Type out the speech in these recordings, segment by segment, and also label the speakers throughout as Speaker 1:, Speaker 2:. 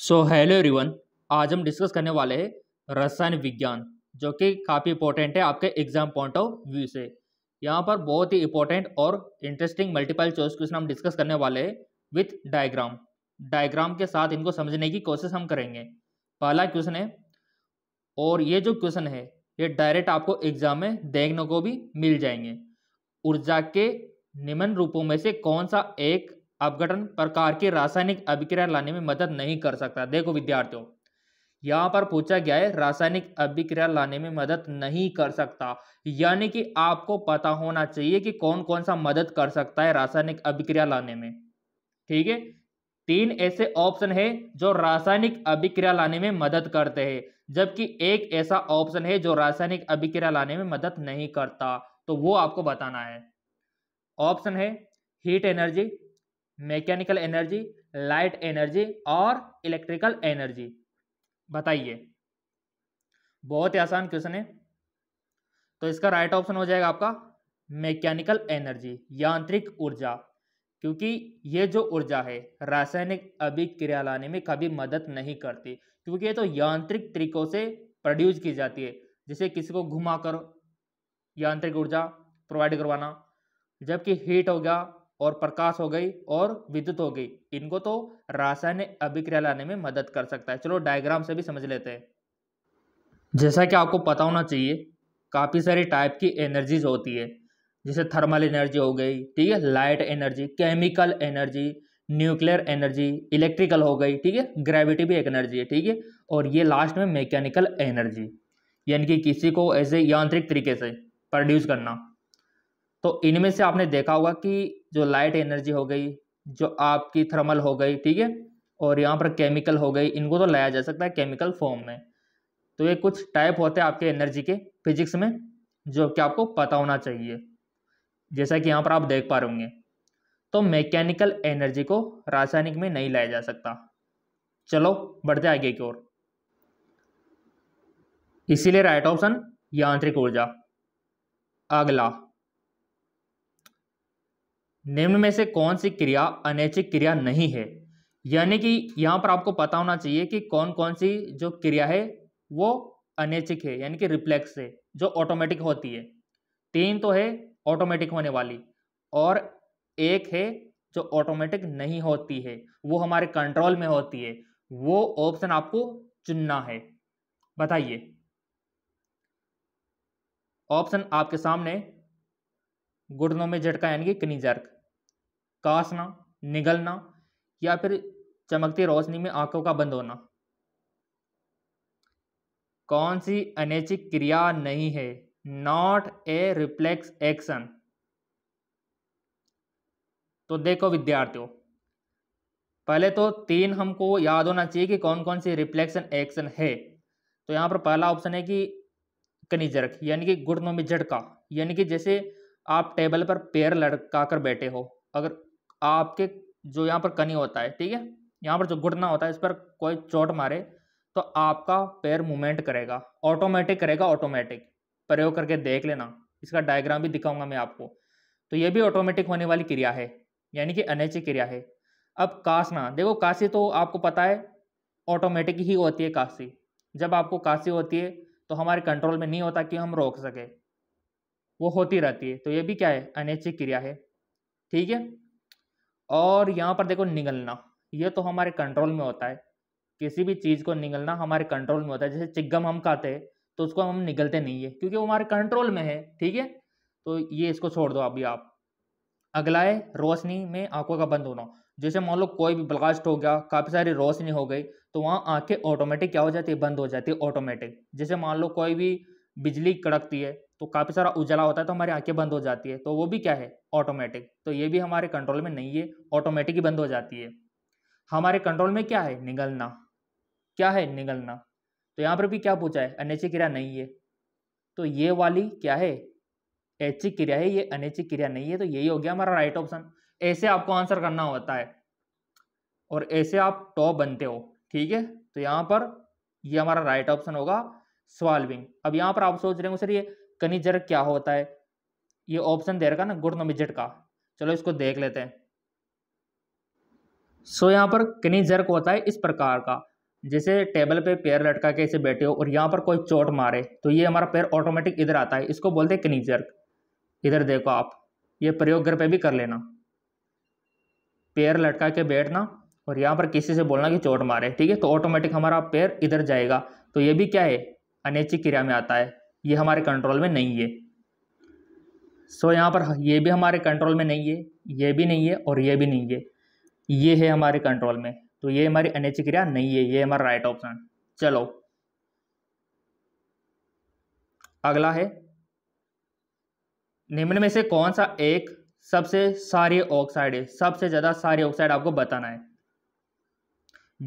Speaker 1: so hello everyone आज हम discuss करने वाले हैं रसायन विज्ञान जो कि काफ़ी इंपॉर्टेंट है आपके एग्जाम पॉइंट ऑफ व्यू से यहाँ पर बहुत ही इंपॉर्टेंट और इंटरेस्टिंग मल्टीपल चॉइस क्वेश्चन हम डिस्कस करने वाले हैं विथ डायग्राम डायग्राम के साथ इनको समझने की कोशिश हम करेंगे पहला क्वेश्चन है और ये जो क्वेश्चन है ये डायरेक्ट आपको एग्जाम में देखने को भी मिल जाएंगे ऊर्जा के निम्न रूपों में से कौन सा एक अपघटन प्रकार के रासायनिक अभिक्रिया लाने में मदद नहीं कर सकता देखो विद्यार्थियों यहाँ पर पूछा गया है रासायनिक अभिक्रिया लाने में मदद नहीं कर सकता यानी कि आपको पता होना चाहिए कि कौन कौन सा मदद कर सकता है रासायनिक अभिक्रिया लाने में ठीक है तीन ऐसे ऑप्शन है जो रासायनिक अभिक्रिया लाने में मदद करते हैं जबकि एक ऐसा ऑप्शन है जो रासायनिक अभिक्रिया लाने में मदद नहीं करता तो वो आपको बताना है ऑप्शन है heat energy mechanical energy light energy और इलेक्ट्रिकल एनर्जी बताइए बहुत ही आसान क्वेश्चन है तो इसका राइट ऑप्शन हो जाएगा आपका मैकेनिकल एनर्जी यांत्रिक ऊर्जा क्योंकि ये जो ऊर्जा है रासायनिक अभिक्रिया लाने में कभी मदद नहीं करती क्योंकि ये तो यांत्रिक तरीकों से प्रोड्यूस की जाती है जैसे किसी को घुमा कर यांत्रिक ऊर्जा प्रोवाइड करवाना जबकि हीट हो गया और प्रकाश हो गई और विद्युत हो गई इनको तो रासायनिक अभिक्रिया लाने में मदद कर सकता है चलो डायग्राम से भी समझ लेते हैं जैसा कि आपको पता होना चाहिए काफ़ी सारी टाइप की एनर्जीज होती है जैसे थर्मल एनर्जी हो गई ठीक है light energy chemical energy nuclear energy electrical हो गई ठीक है ग्रेविटी भी एक एनर्जी है ठीक है और ये लास्ट में मैकेनिकल एनर्जी यानी कि किसी को ऐसे यांत्रिक तरीके से प्रोड्यूस करना तो इनमें से आपने देखा होगा कि जो लाइट एनर्जी हो गई जो आपकी थर्मल हो गई ठीक है और यहाँ पर केमिकल हो गई इनको तो लाया जा सकता है केमिकल फॉर्म में तो ये कुछ टाइप होते हैं आपके एनर्जी के फिजिक्स में जो कि आपको पता होना चाहिए जैसा कि यहाँ पर आप देख पा रहे होंगे तो मैकेनिकल एनर्जी को रासायनिक में नहीं लाया जा सकता चलो बढ़ते आगे की ओर इसीलिए राइट ऑप्शन यांत्रिक ऊर्जा अगला निम्न में से कौन सी क्रिया अनैच्छिक क्रिया नहीं है यानी कि यहाँ पर आपको पता होना चाहिए कि कौन कौन सी जो क्रिया है वो अनैच्छिक है यानी कि रिफ्लेक्स है जो ऑटोमेटिक होती है तीन तो है ऑटोमेटिक होने वाली और एक है जो ऑटोमेटिक नहीं होती है वो हमारे कंट्रोल में होती है वो ऑप्शन आपको चुनना है बताइए ऑप्शन आपके सामने गुड़नों में झटका यानी कि कनी कासना निगलना या फिर चमकती रोशनी में आंखों का बंद होना कौन सी अनैच्छिक क्रिया नहीं है नॉट ए रिफ्लेक्स एक्शन तो देखो विद्यार्थियों पहले तो तीन हमको याद होना चाहिए कि कौन कौन सी रिफ्लेक्शन एक्शन है तो यहाँ पर पहला ऑप्शन है कि कनिजरक यानी कि घुटनों में झटका यानी कि जैसे आप टेबल पर पैर लटका कर बैठे हो अगर आपके जो यहाँ पर कनी होता है ठीक है यहाँ पर जो घुटना होता है इस पर कोई चोट मारे तो आपका पैर मूवमेंट करेगा ऑटोमेटिक करेगा ऑटोमेटिक प्रयोग करके देख लेना इसका डायग्राम भी दिखाऊंगा मैं आपको तो ये भी ऑटोमेटिक होने वाली क्रिया है यानी कि अनैच्छिक क्रिया है अब कासना देखो काशी तो आपको पता है ऑटोमेटिक ही होती है काशी जब आपको काशी होती है तो हमारे कंट्रोल में नहीं होता कि हम रोक सकें वो होती रहती है तो ये भी क्या है अनैच्छिक क्रिया है ठीक है और यहाँ पर देखो निगलना ये तो हमारे कंट्रोल में होता है किसी भी चीज़ को निगलना हमारे कंट्रोल में होता है जैसे चिग्गम हम खाते हैं तो उसको हम निगलते नहीं है क्योंकि वो हमारे कंट्रोल में है ठीक है तो ये इसको छोड़ दो अभी आप अगला है रोशनी में आंखों का बंद होना जैसे मान लो कोई भी ब्लास्ट हो गया काफ़ी सारी रोशनी हो गई तो वहाँ आंखें ऑटोमेटिक क्या हो जाती है बंद हो जाती है ऑटोमेटिक जैसे मान लो कोई भी बिजली कड़कती है तो काफ़ी सारा उजला होता है तो हमारी आंखें बंद हो जाती है तो वो भी क्या है ऑटोमेटिक तो ये भी हमारे कंट्रोल में नहीं है ऑटोमेटिक ही बंद हो जाती है हमारे कंट्रोल में क्या है निगलना क्या है निगलना तो यहाँ पर भी क्या पूछा है अनैच्छिक क्रिया नहीं है तो ये वाली क्या है ऐच्छिक क्रिया है ये अनैच्छिक क्रिया नहीं है तो यही हो गया हमारा राइट ऑप्शन ऐसे आपको आंसर करना होता है और ऐसे आप टॉप बनते हो ठीक है तो यहाँ पर ये हमारा राइट ऑप्शन होगा सॉल्विंग अब यहाँ पर आप सोच रहे हो सर ये कनिजर क्या होता है ये ऑप्शन दे रखा ना गुर्नोमिजट का चलो इसको देख लेते हैं सो so, यहाँ पर जर्क होता है इस प्रकार का जैसे टेबल पे पैर लटका के इसे बैठे हो और यहाँ पर कोई चोट मारे तो ये हमारा पैर ऑटोमेटिक इधर आता है इसको बोलते हैं जर्क इधर देखो आप ये प्रयोग घर पे भी कर लेना पैर लटका के बैठना और यहाँ पर किसी से बोलना कि चोट मारे ठीक है तो ऑटोमेटिक हमारा पैर इधर जाएगा तो ये भी क्या है अनैच्छिक क्रिया में आता है ये हमारे कंट्रोल में नहीं है सो so, यहाँ पर ये भी हमारे कंट्रोल में नहीं है ये भी नहीं है और ये भी नहीं है ये है हमारे कंट्रोल में तो ये हमारी अन्य क्रिया नहीं है ये हमारा राइट ऑप्शन चलो अगला है निम्न में से कौन सा एक सबसे सारी ऑक्साइड है सबसे ज़्यादा सारी ऑक्साइड आपको बताना है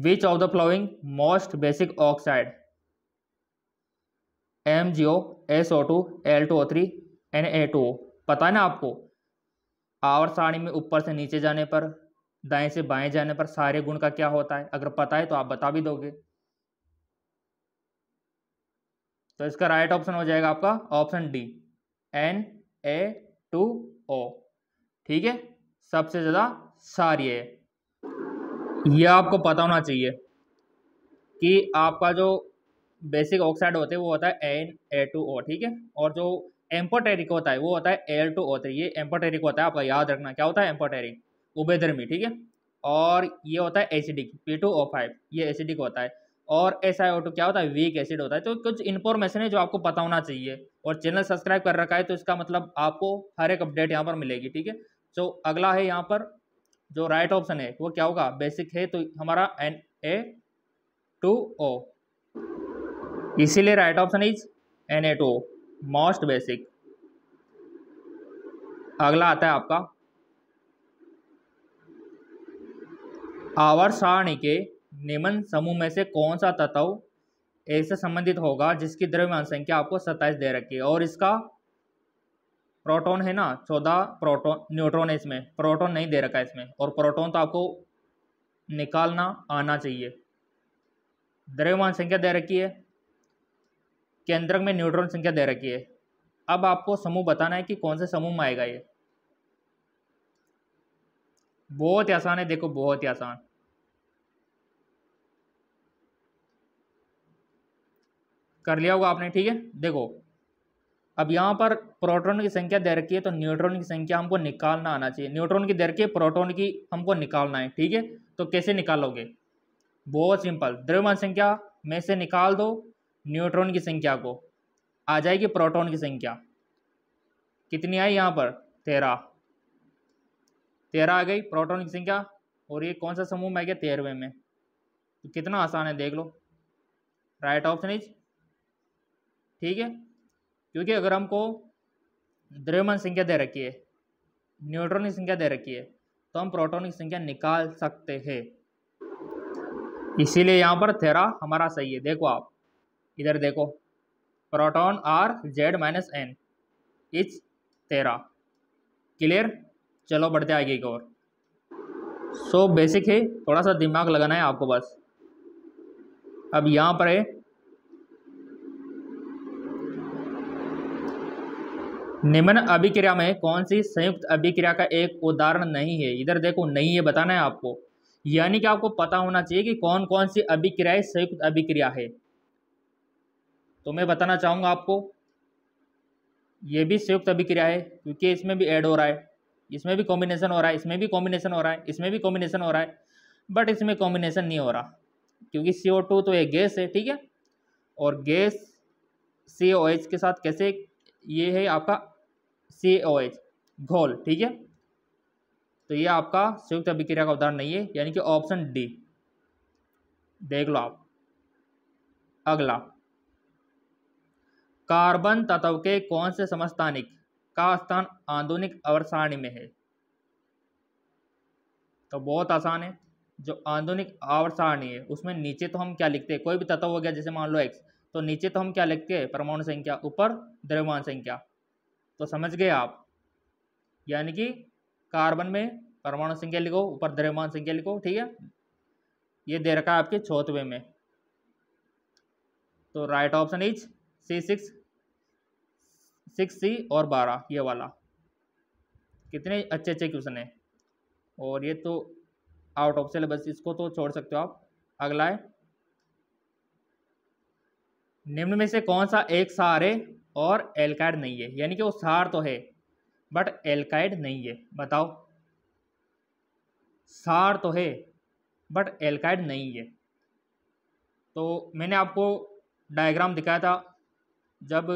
Speaker 1: which of the following most basic oxide M G O S O two L two O three N A two O पता है ना आपको आवर सारणी में ऊपर से नीचे जाने पर दाएं से बाएं जाने पर सारे गुण का क्या होता है अगर पता है तो आप बता भी दोगे तो इसका राइट ऑप्शन हो जाएगा आपका option D N A two O ठीक है सबसे ज़्यादा सारी है यह आपको पता होना चाहिए कि आपका जो बेसिक ऑक्साइड होते हैं वो होता है एन ए टू ओ ठीक है और जो एम्पोटेरिक होता है वो होता है एल टू ओ थ्री ये एम्पोटेरिक होता है आपका याद रखना क्या होता है एम्पोटेरिक उबेधर्मी ठीक है और ये होता है acidic P two O five ये एसिडिक होता है और एस आई ओ टू क्या होता है वीक एसिड होता है तो कुछ इन्फॉर्मेशन है जो आपको पता होना चाहिए और चैनल सब्सक्राइब कर रखा है तो इसका मतलब आपको हर एक अपडेट यहाँ पर मिलेगी ठीक है तो अगला है यहाँ पर जो राइट ऑप्शन है वो क्या होगा बेसिक है तो हमारा एन ए टू ओ इसीलिए right option is N eight O most basic अगला आता है आपका आवर सारणी के निम्न समूह में से कौन सा तत्व ऐसे संबंधित होगा जिसकी द्रव्यमान संख्या आपको सत्ताईस दे रखी है और इसका प्रोटॉन है ना चौदह प्रोटॉन न्यूट्रॉन है इसमें प्रोटॉन नहीं दे रखा है इसमें और प्रोटॉन तो आपको निकालना आना चाहिए द्रव्यमान संख्या दे रखी है केंद्रक में न्यूट्रॉन संख्या दे रखी है अब आपको समूह बताना है कि कौन से समूह में आएगा ये बहुत ही आसान है देखो बहुत ही आसान कर लिया होगा आपने ठीक है देखो अब यहाँ पर प्रोटॉन की संख्या दे रखी है तो न्यूट्रॉन की संख्या हमको निकालना आना चाहिए न्यूट्रॉन की दे रखी है प्रोटोन की हमको निकालना है ठीक है तो कैसे निकालोगे बहुत सिंपल द्रव्यमान संख्या में से निकाल दो न्यूट्रॉन की संख्या को आ जाएगी प्रोटॉन की संख्या कितनी आई यहाँ पर तेरह तेरह आ गई प्रोटॉन की संख्या और ये कौन सा समूह में आ गया तेरहवें में तो कितना आसान है देख लो राइट ऑप्शन इज ठीक है क्योंकि अगर हमको द्रव्यमान संख्या दे रखी है न्यूट्रॉन की संख्या दे रखी है तो हम प्रोटॉन की संख्या निकाल सकते हैं इसीलिए यहाँ पर थेरा हमारा सही है देखो आप इधर देखो proton are Z minus N is तेरह क्लियर चलो बढ़ते आगे की ओर सो बेसिक है थोड़ा सा दिमाग लगाना है आपको बस अब यहाँ पर है निम्न अभिक्रिया में कौन सी संयुक्त अभिक्रिया का एक उदाहरण नहीं है इधर देखो नहीं है बताना है आपको यानी कि आपको पता होना चाहिए कि कौन कौन सी अभिक्रियाएं संयुक्त अभिक्रिया है तो मैं बताना चाहूँगा आपको ये भी संयुक्त अभिक्रिया है क्योंकि इसमें भी ऐड हो रहा है इसमें भी कॉम्बिनेशन हो रहा है इसमें भी कॉम्बिनेशन हो रहा है इसमें भी कॉम्बिनेशन हो रहा है बट इसमें कॉम्बिनेशन नहीं हो रहा क्योंकि सी तो एक गैस है ठीक है और गैस सी के साथ कैसे ये है आपका सी घोल ठीक है तो ये आपका संयुक्त अभिक्रिया का उदाहरण नहीं है यानी कि ऑप्शन डी देख लो आप अगला कार्बन तत्व के कौन से समस्थानिक का स्थान आंदोनिक अवर सारणी में है तो बहुत आसान है जो आंदोनिक आवर सारणी है उसमें नीचे तो हम क्या लिखते हैं कोई भी तत्व हो गया जैसे मान लो एक्स तो नीचे तो हम क्या लिखते हैं परमाणु संख्या ऊपर द्रव्यमान संख्या तो समझ गए आप यानी कि कार्बन में परमाणु संख्या लिखो ऊपर द्रव्यमान संख्या लिखो ठीक है ये दे रखा है आपके चौथवे में तो right option is C six six C और बारह ये वाला कितने अच्छे अच्छे क्वेश्चन हैं और ये तो आउट ऑफ सिलेबस इसको तो छोड़ सकते हो आप अगला है निम्न में से कौन सा एक है और एलकाइड नहीं है यानी कि वो सार तो है बट एलकाइड नहीं है बताओ सार तो है बट एलकाइड नहीं है तो मैंने आपको डायग्राम दिखाया था जब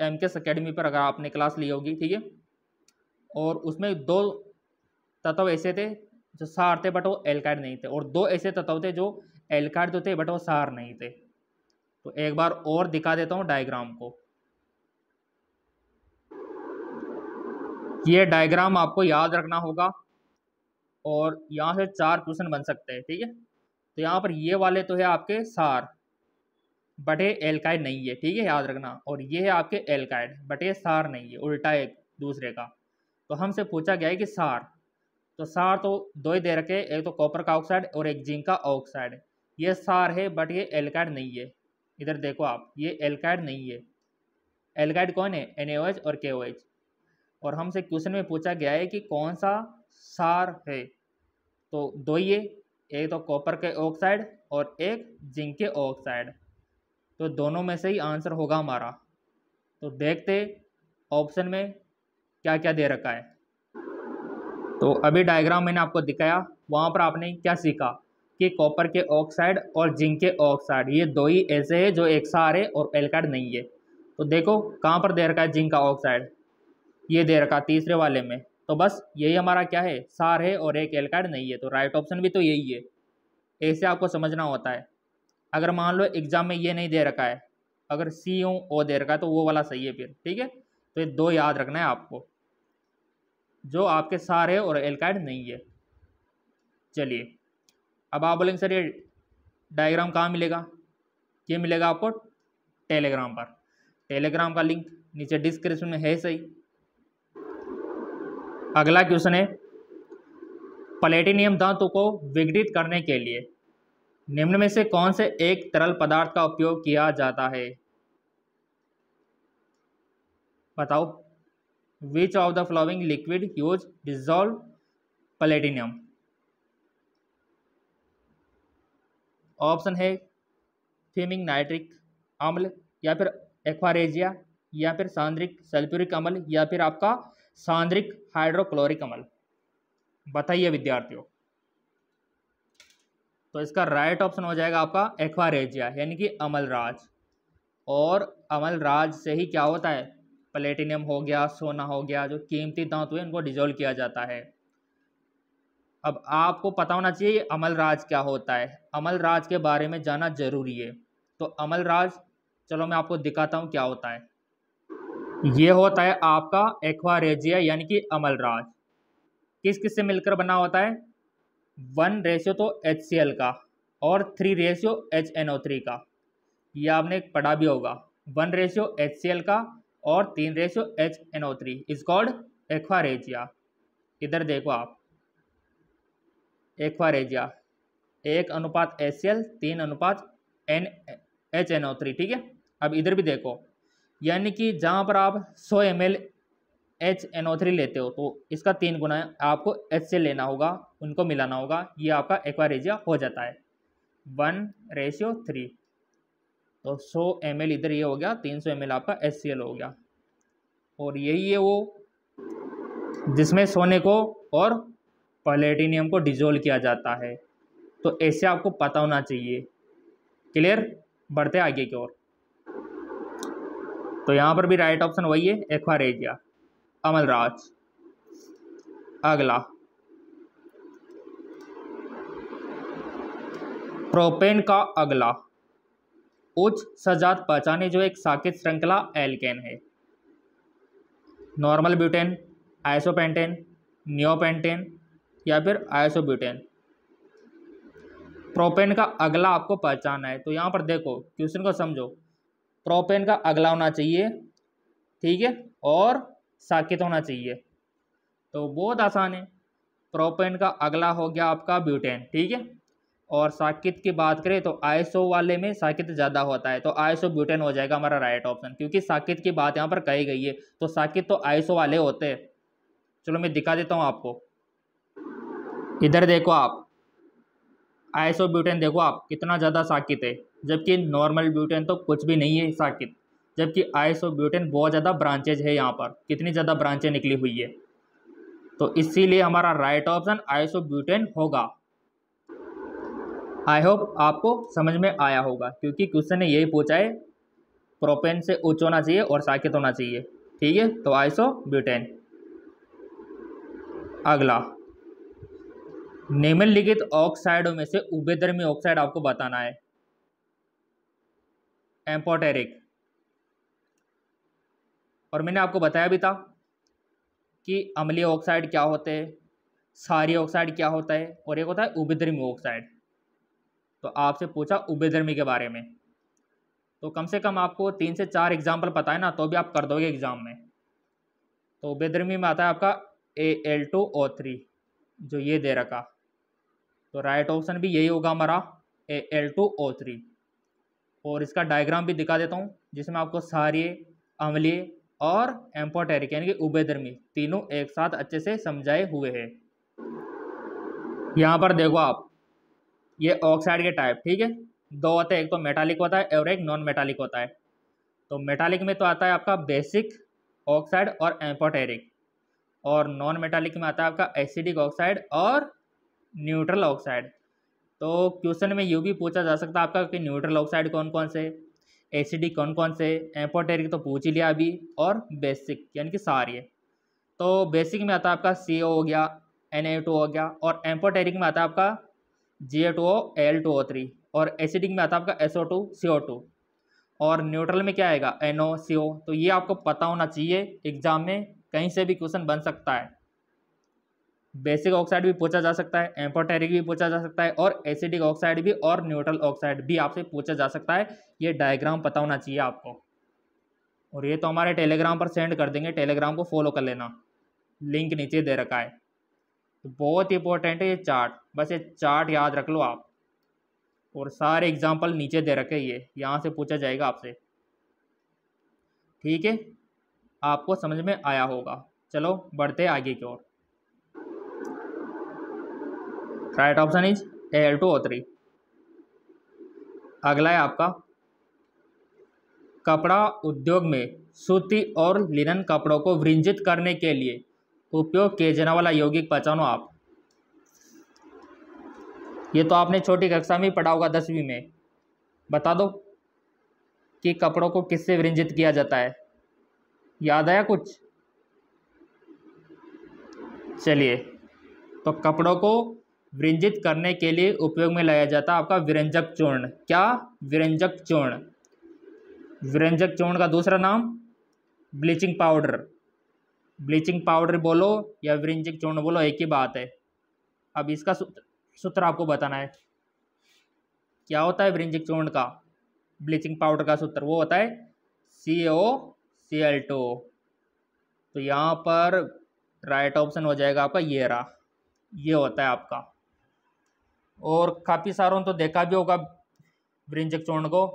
Speaker 1: एम के अकेडमी पर अगर आपने क्लास ली होगी ठीक है और उसमें दो तत्व ऐसे थे जो सार थे बट वो एलकाइड नहीं थे और दो ऐसे तत्व थे जो एलकाइड जो थे बट वो सार नहीं थे तो एक बार और दिखा देता हूँ डायग्राम को ये डायग्राम आपको याद रखना होगा और यहाँ से चार क्वेश्चन बन सकते हैं ठीक है तो यहाँ पर ये वाले तो है आपके सार बटे एल्काइड नहीं है ठीक है याद रखना और ये है आपके एल्काइड बटे सार नहीं है उल्टा एक दूसरे का तो हमसे पूछा गया है कि सार तो सार तो दो ही दे रखे एक तो कॉपर का ऑक्साइड और एक जिंक का ऑक्साइड ये सार है बट ये एल्काइड नहीं है इधर देखो आप ये एल्काइड नहीं है एल्काइड कौन है एन और के और हमसे क्वेश्चन में पूछा गया है कि कौन सा सार है तो दो ये एक तो कॉपर के ऑक्साइड और एक जिंक के ऑक्साइड तो दोनों में से ही आंसर होगा हमारा तो देखते ऑप्शन में क्या क्या दे रखा है तो अभी डायग्राम मैंने आपको दिखाया वहाँ पर आपने क्या सीखा कि कॉपर के ऑक्साइड और जिंक के ऑक्साइड ये दो ही ऐसे है जो एक सार है और एल्काइड नहीं है तो देखो कहाँ पर दे रखा है जिंक का ऑक्साइड ये दे रखा तीसरे वाले में तो बस यही हमारा क्या है सार है और एक एल्काइड नहीं है तो राइट ऑप्शन भी तो यही है ऐसे आपको समझना होता है अगर मान लो एग्जाम में ये नहीं दे रखा है अगर सी ओ ओ दे रखा है तो वो वाला सही है फिर ठीक है तो ये दो याद रखना है आपको जो आपके सारे और एलकाइड नहीं है चलिए अब आप बोलेंगे सर ये डायग्राम कहाँ मिलेगा ये मिलेगा आपको टेलीग्राम पर टेलीग्राम का लिंक नीचे डिस्क्रिप्शन में है सही अगला क्वेश्चन है प्लेटिनियम धातु को विघटित करने के लिए निम्न में से कौन से एक तरल पदार्थ का उपयोग किया जाता है बताओ which of the following liquid use dissolve platinum option है फीमिंग नाइट्रिक अम्ल या फिर एक्वारेजिया या फिर सांद्रिक सल्फ्यूरिक अम्ल या फिर आपका सांद्रिक हाइड्रोक्लोरिक अम्ल बताइए विद्यार्थियों तो इसका राइट ऑप्शन हो जाएगा आपका एक्वारेजिया यानी कि अमलराज और अमलराज से ही क्या होता है प्लेटिनियम हो गया सोना हो गया जो कीमती धातु हुए उनको डिजोल्व किया जाता है अब आपको पता होना चाहिए अमलराज क्या होता है अमलराज के बारे में जाना जरूरी है तो अमलराज चलो मैं आपको दिखाता हूँ क्या होता है ये होता है आपका एक्वारेजिया यानी कि अमलराज किस किस से मिलकर बना होता है वन रेशियो तो एच सी एल का और three ratio H N O three का ये आपने पढ़ा भी होगा one ratio H C L का और तीन ratio H N O three is called aqua regia इधर देखो आप एक्वारेजिया एक अनुपात एच सी एल तीन अनुपात N H N O three ठीक है अब इधर भी देखो यानी कि जहाँ पर आप सौ M L H N O three लेते हो तो इसका तीन गुना आपको एच से लेना होगा उनको मिलाना होगा ये आपका एक्वारेजिया हो जाता है वन रेशियो थ्री तो सौ एम एल इधर ये हो गया तीन सौ एम एल आपका एच सी एल हो गया और यही है वो जिसमें सोने को और पलेटिनियम को डिजोल्व किया जाता है तो ऐसे आपको पता होना चाहिए क्लियर बढ़ते आगे की ओर तो यहाँ पर भी राइट ऑप्शन वही है एक्वारेजिया अमलराज अगला प्रोपेन का अगला उच्च सजात पहचाने जो एक साकेत श्रृंखला एल्केन है नॉर्मल ब्यूटेन आइसोपेंटेन न्योपेंटेन या फिर आइसोब्यूटेन प्रोपेन का अगला आपको पहचानना है तो यहाँ पर देखो क्वेश्चन को समझो प्रोपेन का अगला होना चाहिए ठीक है और साकित होना चाहिए तो बहुत आसान है प्रोपेन का अगला हो गया आपका ब्यूटेन ठीक है और साकित की बात करें तो आईएसओ वाले में साकित ज़्यादा होता है तो आईएसओ ब्यूटेन हो जाएगा हमारा राइट ऑप्शन क्योंकि साकित की बात यहाँ पर कही गई है तो साकित तो आईसो वाले होते हैं चलो मैं दिखा देता हूँ आपको इधर देखो आप आईएसओ ब्यूटेन देखो आप कितना ज़्यादा साकित है जबकि नॉर्मल ब्यूटेन तो कुछ भी नहीं है साकित जबकि आइसोब्यूटेन बहुत ज़्यादा ब्रांचेज है यहाँ पर कितनी ज़्यादा ब्रांचें निकली हुई है तो इसीलिए हमारा राइट ऑप्शन आइसोब्यूटेन होगा आई होप आपको समझ में आया होगा क्योंकि क्वेश्चन ने यही पूछा है प्रोपेन से उच्च होना चाहिए और साकेत होना चाहिए ठीक है तो आइसो ब्यूटेन अगला निम्नलिखित ऑक्साइडों में से उभयधर्मी ऑक्साइड आपको बताना है एम्पोटेरिक और मैंने आपको बताया भी था कि अम्लीय ऑक्साइड क्या होते हैं सारी ऑक्साइड क्या होता है और एक होता है उभद्रमी ऑक्साइड तो आपसे पूछा उभद्रमी के बारे में तो कम से कम आपको तीन से चार एग्जाम्पल पता है ना तो भी आप कर दोगे एग्ज़ाम में तो उभद्रमी में आता है आपका A L two O three जो ये दे रखा तो राइट ऑप्शन भी यही होगा हमारा A L two O three और इसका डायग्राम भी दिखा देता हूँ जिसमें आपको सारे अम्लीय और एम्पोटेरिक यानी कि में तीनों एक साथ अच्छे से समझाए हुए हैं यहाँ पर देखो आप ये ऑक्साइड के टाइप ठीक है दो होते हैं एक तो मेटालिक होता है और एक नॉन मेटालिक होता है तो मेटालिक में तो आता है आपका बेसिक ऑक्साइड और एम्पोटेरिक और नॉन मेटालिक में आता है आपका एसिडिक ऑक्साइड और न्यूट्रल ऑक्साइड तो क्वेश्चन में यू भी पूछा जा सकता है आपका कि न्यूट्रल ऑक्साइड कौन कौन से एसिडिक कौन कौन से एम्पोटेरिक तो पूछ ही लिया अभी और बेसिक यानी कि सारे तो बेसिक में आता है आपका सी हो गया एन ए टू हो गया और एम्पोटेरिक में आता है आपका G A two O L two O three और एसिडिक में आता है आपका S O two C O two और न्यूट्रल में क्या आएगा एन ओ सी ओ तो ये आपको पता होना चाहिए एग्जाम में कहीं से भी क्वेश्चन बन सकता है बेसिक ऑक्साइड भी पूछा जा सकता है एम्पोटेरिक भी पूछा जा सकता है और एसिडिक ऑक्साइड भी और न्यूट्रल ऑक्साइड भी आपसे पूछा जा सकता है ये डायग्राम पता होना चाहिए आपको और ये तो हमारे टेलीग्राम पर सेंड कर देंगे टेलीग्राम को फॉलो कर लेना लिंक नीचे दे रखा है तो बहुत इंपॉर्टेंट है ये चार्ट बस ये चार्ट याद रख लो आप और सारे एग्जाम्पल नीचे दे रखे ये यहाँ से पूछा जाएगा आपसे ठीक है आपको समझ में आया होगा चलो बढ़ते आगे की ओर right option is A L two O three अगला है आपका कपड़ा उद्योग में सूती और लिनन कपड़ों को वृंजित करने के लिए उपयोग किए जाने वाला यौगिक पहचानो आप ये तो आपने छोटी कक्षा में पढ़ा होगा दसवीं में बता दो कि कपड़ों को किससे वृंजित किया जाता है याद आया कुछ चलिए तो कपड़ों को व्यंजित करने के लिए उपयोग में लाया जाता है आपका विरंजक चूर्ण क्या विरंजक चूर्ण विरंजक चूर्ण का दूसरा नाम ब्लीचिंग पाउडर ब्लीचिंग पाउडर बोलो या विरंजक चूर्ण बोलो एक ही बात है अब इसका सूत्र आपको बताना है क्या होता है विरंजक चूर्ण का ब्लीचिंग पाउडर का सूत्र वो होता है C O C L to तो यहाँ पर राइट ऑप्शन हो जाएगा आपका ये रहा ये होता है आपका और काफ़ी सारों तो देखा भी होगा ब्रिंजक चूर्ण को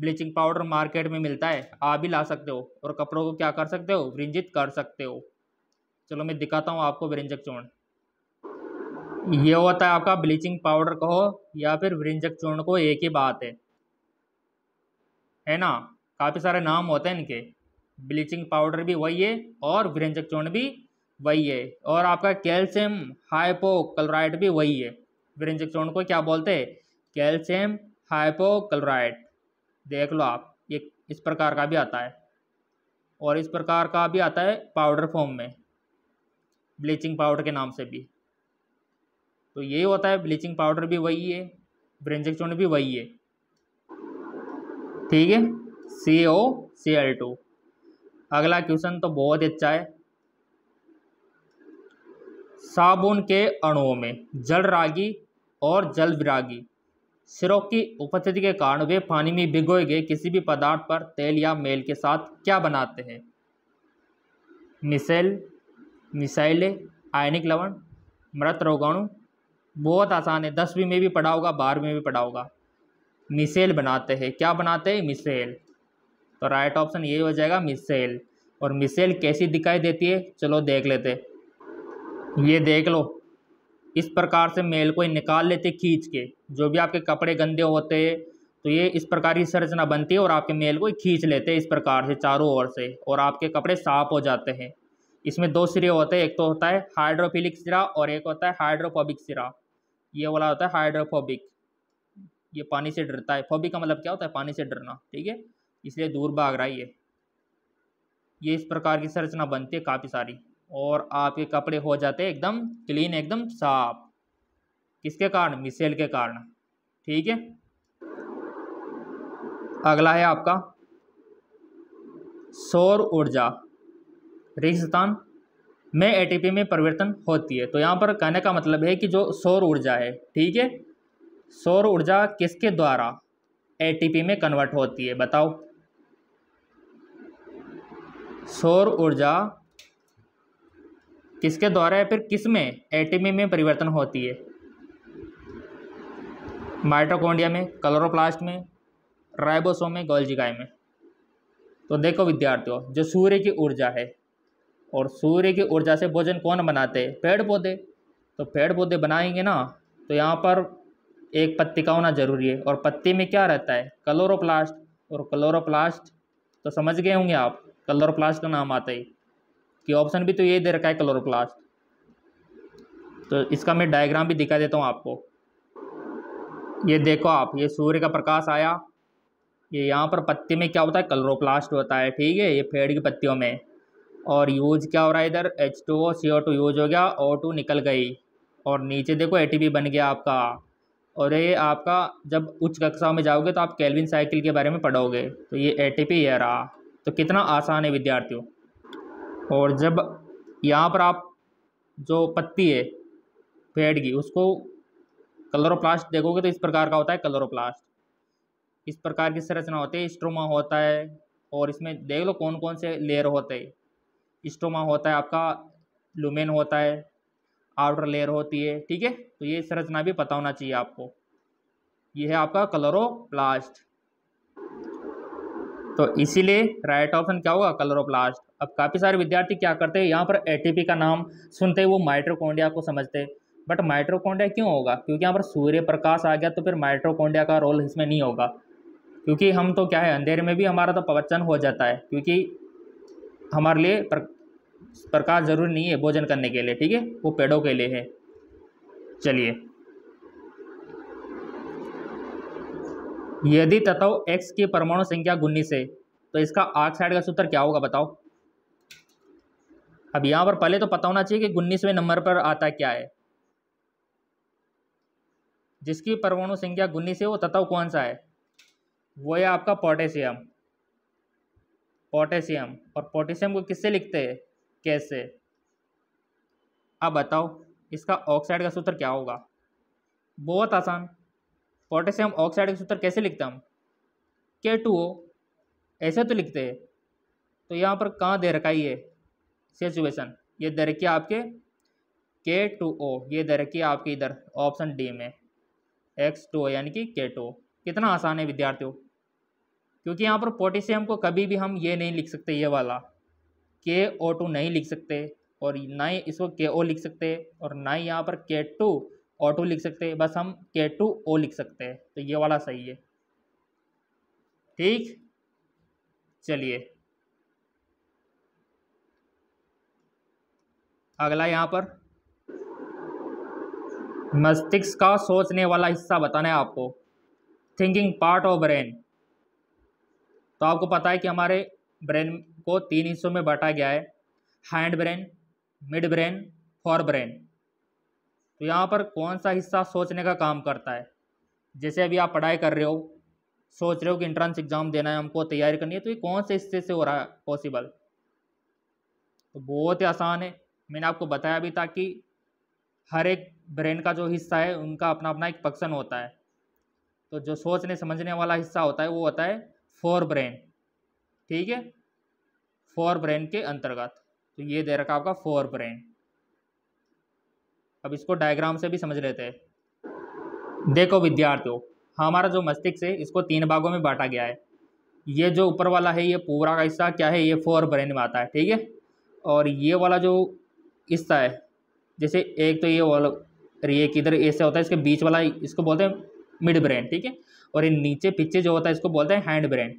Speaker 1: ब्लीचिंग पाउडर मार्केट में मिलता है आप भी ला सकते हो और कपड़ों को क्या कर सकते हो ब्रिंजित कर सकते हो चलो मैं दिखाता हूँ आपको ब्रिंजक चूर्ण ये होता है आपका ब्लीचिंग पाउडर कहो या फिर ब्रिंजक चूर्ण को एक ही बात है है ना काफ़ी सारे नाम होते हैं इनके ब्लीचिंग पाउडर भी वही है और ब्रिंजक चूर्ण भी वही है और आपका कैल्शियम हाइपोक्लोराइड भी वही है विरंजक सोन को क्या बोलते हैं कैल्शियम हाइपोक्लोराइड देख लो आप ये इस प्रकार का भी आता है और इस प्रकार का भी आता है पाउडर फॉर्म में ब्लीचिंग पाउडर के नाम से भी तो यही होता है ब्लीचिंग पाउडर भी वही है ब्रेंजक चूर्ण भी वही है ठीक है C O C L two अगला क्वेश्चन तो बहुत अच्छा है साबुन के अणुओं में जल रागी और जल विरागी सिरों की उपस्थिति के कारण वे पानी में भिगोए गए किसी भी पदार्थ पर तेल या मेल के साथ क्या बनाते हैं मिसेल मिसाइलें आयनिक लवण मृत रोगाणु बहुत आसान है दसवीं में भी पढ़ा होगा बारहवीं में भी पढ़ा होगा मिसेल बनाते हैं क्या बनाते हैं मिसेल तो राइट ऑप्शन ये हो जाएगा मिसेल और मिसेल कैसी दिखाई देती है चलो देख लेते हैं ये देख लो इस प्रकार से मेल को निकाल लेते खींच के जो भी आपके कपड़े गंदे होते तो ये इस प्रकार की संरचना बनती है और आपके मेल को खींच लेते हैं इस प्रकार से चारों ओर से और आपके कपड़े साफ हो जाते हैं इसमें दो सिरे होते हैं एक तो होता है हाइड्रोफिलिक सिरा और एक होता है हाइड्रोफोबिक सिरा ये वाला होता है हाइड्रोफोबिक ये पानी से डरता है फोबिक का मतलब क्या होता है पानी से डरना ठीक है इसलिए दूर भाग रहा है ये ये इस प्रकार की संरचना बनती है काफ़ी सारी और आपके कपड़े हो जाते एकदम क्लीन एकदम साफ किसके कारण मिसेल के कारण ठीक है अगला है आपका सौर ऊर्जा रेगिस्तान में एटीपी में परिवर्तन होती है तो यहाँ पर कहने का मतलब है कि जो सौर ऊर्जा है ठीक है सौर ऊर्जा किसके द्वारा एटीपी में कन्वर्ट होती है बताओ सौर ऊर्जा किसके द्वारा या फिर किस में एटीपी में परिवर्तन होती है माइट्रोकोंडिया में कलोरोप्लास्ट में राइबोसोम में गोल्जिकाई में तो देखो विद्यार्थियों जो सूर्य की ऊर्जा है और सूर्य की ऊर्जा से भोजन कौन बनाते हैं पेड़ पौधे तो पेड़ पौधे बनाएंगे ना तो यहाँ पर एक पत्ती का होना जरूरी है और पत्ती में क्या रहता है कलोरोप्लास्ट और कलोरोप्लास्ट तो समझ गए होंगे आप कलोरोप्लास्ट का नाम आता ही कि ऑप्शन भी तो यही दे रखा है क्लोरोप्लास्ट तो इसका मैं डायग्राम भी दिखा देता हूँ आपको ये देखो आप ये सूर्य का प्रकाश आया ये यहाँ पर पत्ती में क्या होता है क्लोरोप्लास्ट होता है ठीक है ये पेड़ की पत्तियों में और यूज क्या हो रहा है इधर H two O C O two use हो गया ओ टू निकल गई और नीचे देखो ए टी पी बन गया आपका और ये आपका जब उच्च कक्षाओं में जाओगे तो आप कैलविन साइकिल के बारे में पढ़ोगे तो ये ए टी पी ये रहा तो कितना आसान है विद्यार्थियों और जब यहाँ पर आप जो पत्ती है पेड़ की उसको कलरोप्लास्ट देखोगे तो इस प्रकार का होता है कलरोप्लास्ट इस प्रकार की संरचना होती है स्ट्रोमा होता है और इसमें देख लो कौन कौन से लेयर होते हैं स्ट्रोमा होता है आपका लुमेन होता है आउटर लेयर होती है ठीक है तो ये संरचना भी पता होना चाहिए आपको ये है आपका कलरोप्लास्ट तो इसीलिए राइट ऑप्शन क्या होगा कलरोप्लास्ट अब काफ़ी सारे विद्यार्थी क्या करते हैं यहाँ पर एटीपी का नाम सुनते ही वो माइट्रोकोंडिया को समझते बट माइट्रोकोंडिया क्यों होगा क्योंकि यहाँ पर सूर्य प्रकाश आ गया तो फिर माइट्रोकोंडिया का रोल इसमें नहीं होगा क्योंकि हम तो क्या है अंधेरे में भी हमारा तो पवचन हो जाता है क्योंकि हमारे लिए प्रकाश जरूरी नहीं है भोजन करने के लिए ठीक है वो पेड़ों के लिए है चलिए यदि तत्व एक्स की परमाणु संख्या उन्नीस है तो इसका ऑक्साइड का सूत्र क्या होगा बताओ अब यहाँ पर पहले तो पता होना चाहिए कि उन्नीसवें नंबर पर आता क्या है जिसकी परमाणु संख्या उन्नीस है वो तत्व कौन सा है वो है आपका पोटेशियम पोटेशियम और पोटेशियम को किससे लिखते हैं कैसे अब बताओ इसका ऑक्साइड का सूत्र क्या होगा बहुत आसान पोटेशियम ऑक्साइड का सूत्र कैसे लिखते हम के टू ओ ऐसे तो लिखते हैं तो यहाँ पर कहाँ दे रखा है सिचुएशन ये दर रखी आपके के टू ओ ये दर रखी आपके इधर ऑप्शन डी में एक्स टू यानी कि के टू कितना आसान है विद्यार्थियों क्योंकि यहाँ पर पोटेशियम को कभी भी हम ये नहीं लिख सकते ये वाला के ओ टू नहीं लिख सकते और ना ही इसको के ओ लिख सकते और ना ही यहाँ पर के टू ओ टू लिख सकते बस हम के टू ओ लिख सकते हैं तो ये वाला सही है ठीक चलिए अगला यहाँ पर मस्तिष्क का सोचने वाला हिस्सा बताना है आपको थिंकिंग पार्ट ऑफ ब्रेन तो आपको पता है कि हमारे ब्रेन को तीन हिस्सों में बांटा गया है hindbrain midbrain forebrain तो यहाँ पर कौन सा हिस्सा सोचने का काम करता है जैसे अभी आप पढ़ाई कर रहे हो सोच रहे हो कि इंट्रेंस एग्ज़ाम देना है हमको तैयारी करनी है तो ये कौन से हिस्से से हो रहा है पॉसिबल तो बहुत ही आसान है मैंने आपको बताया भी था कि हर एक ब्रेन का जो हिस्सा है उनका अपना अपना एक फंक्शन होता है तो जो सोचने समझने वाला हिस्सा होता है वो होता है फोर ब्रेन ठीक है फोर ब्रेन के अंतर्गत तो ये दे रखा आपका फोर ब्रेन अब इसको डायग्राम से भी समझ लेते हैं देखो विद्यार्थियों हमारा जो मस्तिष्क है इसको तीन भागों में बांटा गया है ये जो ऊपर वाला है ये पूरा का हिस्सा क्या है ये फोर ब्रेन में आता है ठीक है और ये वाला जो इस है जैसे एक तो ये ऑल रिए किधर ऐसे होता है इसके बीच वाला इसको बोलते हैं मिड ब्रेन ठीक है और ये नीचे पीछे जो होता है इसको बोलते हैं हैंड ब्रेन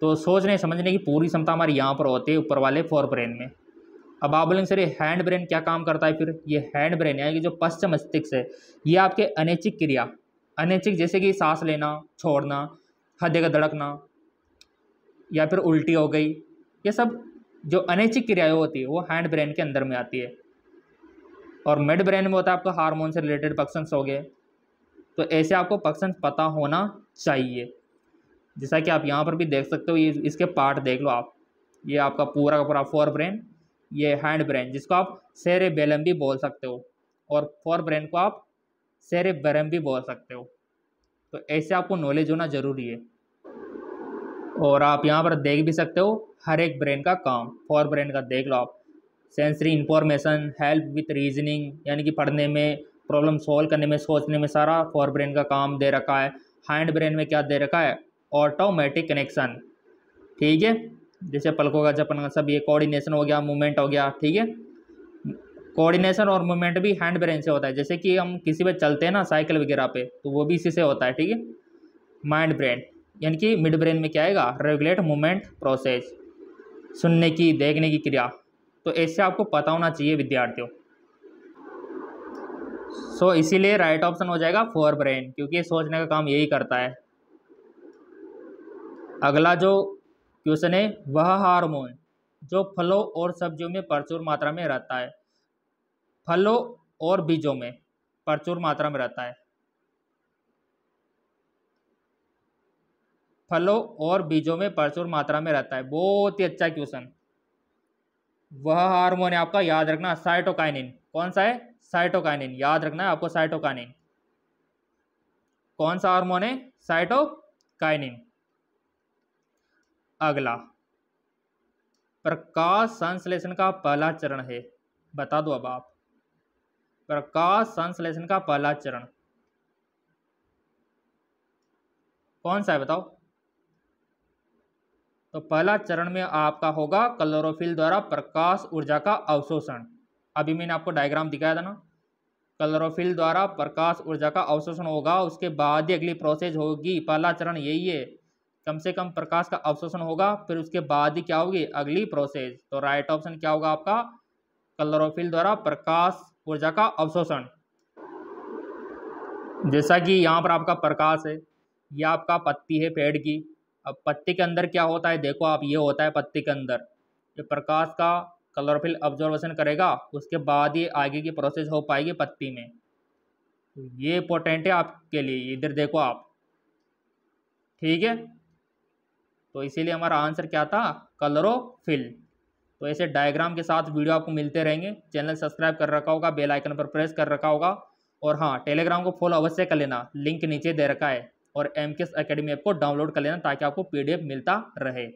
Speaker 1: तो सोचने समझने की पूरी क्षमता हमारी यहाँ पर होती है ऊपर वाले फोर ब्रेन में अब आप बोलेंगे सर ये हैंड ब्रेन क्या काम करता है फिर ये हैंड ब्रेन यानी कि जो पश्चिम मस्तिष्क है ये आपके अनैच्छिक क्रिया अनैच्छिक जैसे कि सांस लेना छोड़ना हृदय का धड़कना या फिर उल्टी हो गई ये सब जो अनैच्छिक क्रियाएँ होती है वो हैंड ब्रेन के अंदर में आती है और मिड ब्रेन में होता है आपका हार्मोन से रिलेटेड पक्सन्स हो गए तो ऐसे आपको पक्सन्स पता होना चाहिए जैसा कि आप यहाँ पर भी देख सकते हो ये इसके पार्ट देख लो आप ये आपका पूरा का पूरा फोर ब्रेन ये हैंड ब्रेन जिसको आप सेरे बेलम भी बोल सकते हो और फोर ब्रेन को आप सेरे बरम भी बोल सकते हो तो ऐसे आपको नॉलेज होना ज़रूरी है और आप यहाँ पर देख भी सकते हो हर एक ब्रेन का काम फॉर ब्रेन का देख लो आप sensory information help with reasoning यानी कि पढ़ने में प्रॉब्लम सॉल्व करने में सोचने में सारा फॉर ब्रेन का काम दे रखा है हैंड ब्रेन में क्या दे रखा है ऑटोमेटिक कनेक्शन ठीक है जैसे पलकों का जपन का सब ये कोऑर्डिनेशन हो गया मूवमेंट हो गया ठीक है कोऑर्डिनेशन और मूवमेंट भी हैंड ब्रेन से होता है जैसे कि हम किसी पे चलते हैं ना साइकिल वगैरह पे तो वो भी इसी से होता है ठीक है माइंड ब्रेन यानी कि मिड ब्रेन में क्या आएगा रेगुलेट मूवमेंट प्रोसेस सुनने की देखने की क्रिया तो ऐसे आपको पता होना चाहिए विद्यार्थियों सो so, इसीलिए राइट ऑप्शन हो जाएगा फोर ब्रेन क्योंकि सोचने का काम यही करता है अगला जो क्वेश्चन है वह हार्मोन जो फलों और सब्जियों में प्रचुर मात्रा में रहता है फलों और बीजों में प्रचुर मात्रा में रहता है फलों और बीजों में प्रचुर मात्रा में रहता है बहुत ही अच्छा क्वेश्चन वह हार्मोन है आपका याद रखना साइटोकाइनिन कौन सा है साइटोकाइनिन याद रखना है आपको साइटोकाइनिन कौन सा हार्मोन है साइटोकाइनिन अगला प्रकाश संश्लेषण का पहला चरण है बता दो अब आप प्रकाश संश्लेषण का पहला चरण कौन सा है बताओ तो पहला चरण में आपका होगा कलरोफिल द्वारा प्रकाश ऊर्जा का अवशोषण अभी मैंने आपको डायग्राम दिखाया था ना कलरोफिल द्वारा प्रकाश ऊर्जा का अवशोषण होगा उसके बाद ही अगली प्रोसेस होगी पहला चरण यही है कम से कम प्रकाश का अवशोषण होगा फिर उसके बाद ही क्या होगी अगली प्रोसेस तो राइट ऑप्शन क्या होगा आपका कलरोफिल द्वारा प्रकाश ऊर्जा का अवशोषण जैसा कि यहाँ पर आपका प्रकाश है यह आपका पत्ती है पेड़ की अब पत्ती के अंदर क्या होता है देखो आप ये होता है पत्ती के अंदर ये प्रकाश का कलरफिल ऑब्जर्वेशन करेगा उसके बाद ये आगे की प्रोसेस हो पाएगी पत्ती में तो ये इंपॉर्टेंट है आपके लिए इधर देखो आप ठीक है तो इसीलिए हमारा आंसर क्या था कलरोफिल तो ऐसे डायग्राम के साथ वीडियो आपको मिलते रहेंगे चैनल सब्सक्राइब कर रखा होगा बेल आइकन पर प्रेस कर रखा होगा और हाँ टेलीग्राम को फॉलो अवश्य कर लेना लिंक नीचे दे रखा है और M K S academy app को डाउनलोड कर लेना ताकि आपको पी मिलता रहे